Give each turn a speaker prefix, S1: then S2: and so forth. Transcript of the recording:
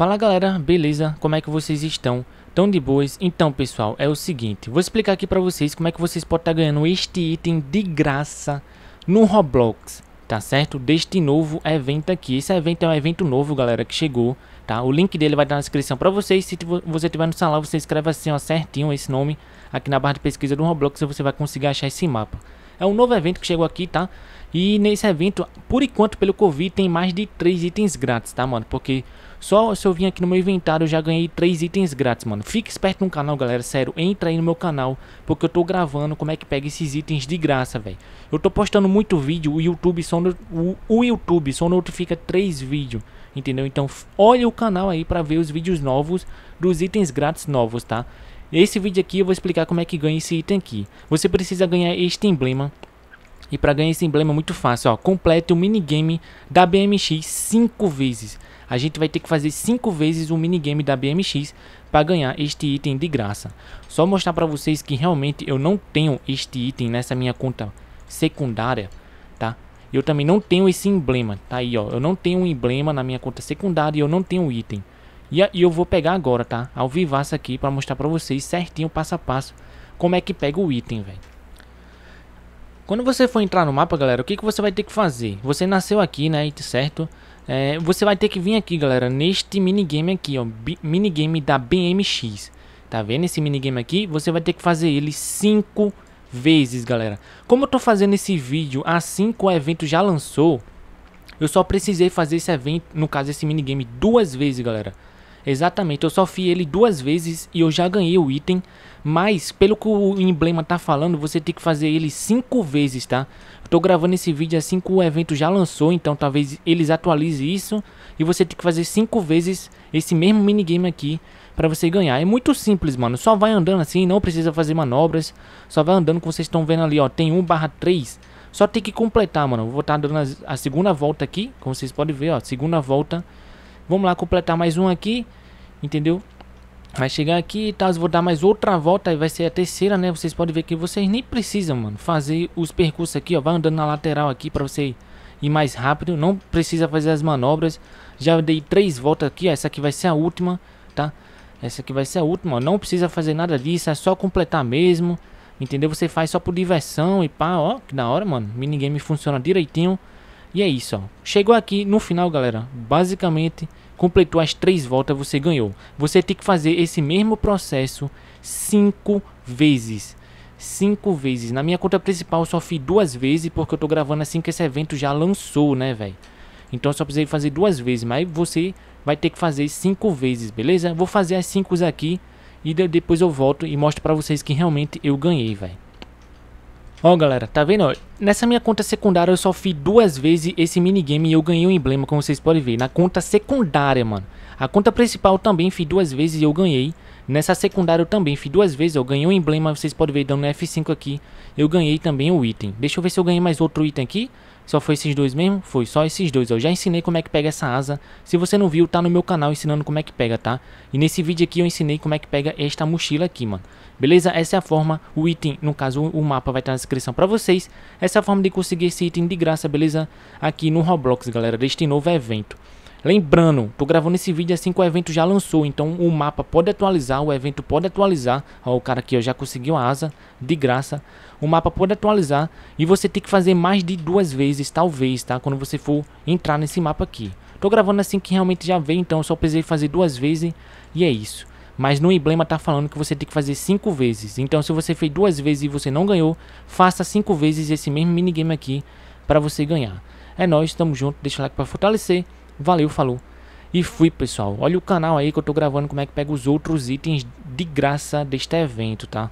S1: Fala galera, beleza? Como é que vocês estão? Tão de boas? Então pessoal, é o seguinte, vou explicar aqui pra vocês como é que vocês podem estar tá ganhando este item de graça no Roblox, tá certo? Deste novo evento aqui, esse evento é um evento novo galera que chegou, tá? O link dele vai estar na descrição pra vocês, se você tiver no salão você escreve assim ó, certinho esse nome aqui na barra de pesquisa do Roblox e você vai conseguir achar esse mapa. É um novo evento que chegou aqui, tá? E nesse evento, por enquanto, pelo Covid, tem mais de 3 itens grátis, tá, mano? Porque só se eu vim aqui no meu inventário, eu já ganhei 3 itens grátis, mano. Fique esperto no canal, galera, sério. Entra aí no meu canal, porque eu tô gravando como é que pega esses itens de graça, velho. Eu tô postando muito vídeo, o YouTube só, no... o, YouTube só notifica 3 vídeos, entendeu? Então, olha o canal aí pra ver os vídeos novos dos itens grátis novos, tá? Nesse vídeo aqui eu vou explicar como é que ganha esse item aqui. Você precisa ganhar este emblema. E para ganhar esse emblema é muito fácil, ó. Complete o minigame da BMX 5 vezes. A gente vai ter que fazer 5 vezes o minigame da BMX para ganhar este item de graça. Só mostrar para vocês que realmente eu não tenho este item nessa minha conta secundária, tá? Eu também não tenho esse emblema, tá aí ó, eu não tenho um emblema na minha conta secundária e eu não tenho um item. E, e eu vou pegar agora, tá? Ao vivaço aqui para mostrar pra vocês certinho, passo a passo, como é que pega o item, velho. Quando você for entrar no mapa, galera, o que, que você vai ter que fazer? Você nasceu aqui, né, certo? É, você vai ter que vir aqui, galera, neste minigame aqui, ó, minigame da BMX. Tá vendo esse minigame aqui? Você vai ter que fazer ele 5 vezes, galera. Como eu tô fazendo esse vídeo assim que o evento já lançou, eu só precisei fazer esse evento, no caso esse minigame, duas vezes, galera. Exatamente, eu só fiz ele duas vezes e eu já ganhei o item, mas pelo que o emblema tá falando, você tem que fazer ele cinco vezes, tá? Eu tô gravando esse vídeo assim que o evento já lançou, então talvez eles atualizem isso e você tem que fazer cinco vezes esse mesmo minigame aqui para você ganhar. É muito simples, mano, só vai andando assim, não precisa fazer manobras, só vai andando como vocês estão vendo ali, ó, tem 1 barra 3, só tem que completar, mano. Vou estar tá dando a segunda volta aqui, como vocês podem ver, ó, segunda volta Vamos lá completar mais um aqui, entendeu? Vai chegar aqui e tá, tal, vou dar mais outra volta e vai ser a terceira, né? Vocês podem ver que vocês nem precisam, mano, fazer os percursos aqui, ó. Vai andando na lateral aqui pra você ir mais rápido, não precisa fazer as manobras. Já dei três voltas aqui, ó. essa aqui vai ser a última, tá? Essa aqui vai ser a última, ó. não precisa fazer nada disso, é só completar mesmo, entendeu? Você faz só por diversão e pá, ó, que da hora, mano. Minigame funciona direitinho. E é isso, ó. Chegou aqui no final, galera. Basicamente, completou as três voltas, você ganhou. Você tem que fazer esse mesmo processo cinco vezes. Cinco vezes. Na minha conta principal, só fiz duas vezes, porque eu tô gravando assim que esse evento já lançou, né, velho? Então, eu só precisei fazer duas vezes, mas você vai ter que fazer cinco vezes, beleza? Vou fazer as cinco aqui e depois eu volto e mostro pra vocês que realmente eu ganhei, velho. Ó galera, tá vendo? Nessa minha conta secundária eu só fiz duas vezes esse minigame e eu ganhei um emblema, como vocês podem ver. Na conta secundária, mano. A conta principal também fiz duas vezes e eu ganhei. Nessa secundária eu também fiz duas vezes, eu ganhei um emblema, vocês podem ver dando F5 aqui. Eu ganhei também o item. Deixa eu ver se eu ganhei mais outro item aqui. Só foi esses dois mesmo? Foi só esses dois. Eu já ensinei como é que pega essa asa. Se você não viu, tá no meu canal ensinando como é que pega, tá? E nesse vídeo aqui eu ensinei como é que pega esta mochila aqui, mano. Beleza? Essa é a forma, o item, no caso o mapa vai estar tá na descrição pra vocês. Essa é a forma de conseguir esse item de graça, beleza? Aqui no Roblox, galera, deste novo evento. Lembrando, tô gravando esse vídeo assim que o evento já lançou, então o mapa pode atualizar, o evento pode atualizar. Ó, o cara aqui ó, já conseguiu a asa, de graça. O mapa pode atualizar e você tem que fazer mais de duas vezes, talvez, tá? Quando você for entrar nesse mapa aqui. Tô gravando assim que realmente já veio, então eu só precisei fazer duas vezes e é isso. Mas no emblema tá falando que você tem que fazer cinco vezes. Então se você fez duas vezes e você não ganhou, faça cinco vezes esse mesmo minigame aqui para você ganhar. É nóis, tamo junto, deixa o like para fortalecer. Valeu, falou. E fui, pessoal. Olha o canal aí que eu tô gravando como é que pega os outros itens de graça deste evento, tá?